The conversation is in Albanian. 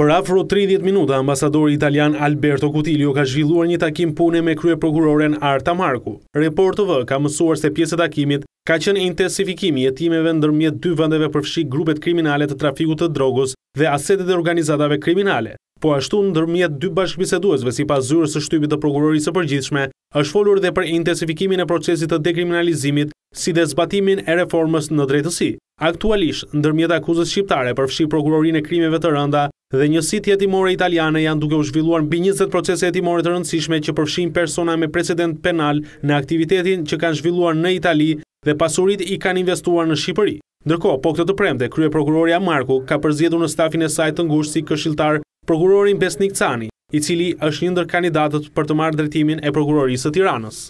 Për afro 30 minuta, ambasadori italian Alberto Cutilio ka zhvilluar një takim pune me krye prokuroren Arta Marku. Reportu vë ka mësuar se pjesë takimit ka qenë intensifikimi jetimeve në dërmjet dy vëndeve përfshi grupet kriminalet të trafikut të drogës dhe asetet e organizatave kriminale. Po ashtu në dërmjet dy bashkëbiseduesve si pas zyrës së shtypit të prokurorisë përgjithshme, është folur dhe për intensifikimin e procesit të dekriminalizimit si dhe zbatimin e reformës në drejtësi. Aktualisht, ndërmjet akuzës shqiptare përfshi prokurorin e krimeve të rënda dhe njësit jetimore italiane janë duke u zhvilluar bi 20 procese jetimore të rëndësishme që përfshin persona me precedent penal në aktivitetin që kanë zhvilluar në Itali dhe pasurit i kanë investuar në Shqipëri. Ndërko, po këtë të premte, krye prokuroria Marku ka përzjedu në stafin e sajtë të ngusht si këshiltar prokurorin Besnik Cani, i cili është njëndër kandidatët për të marrë drejtimin e prokurorisë të tiranës.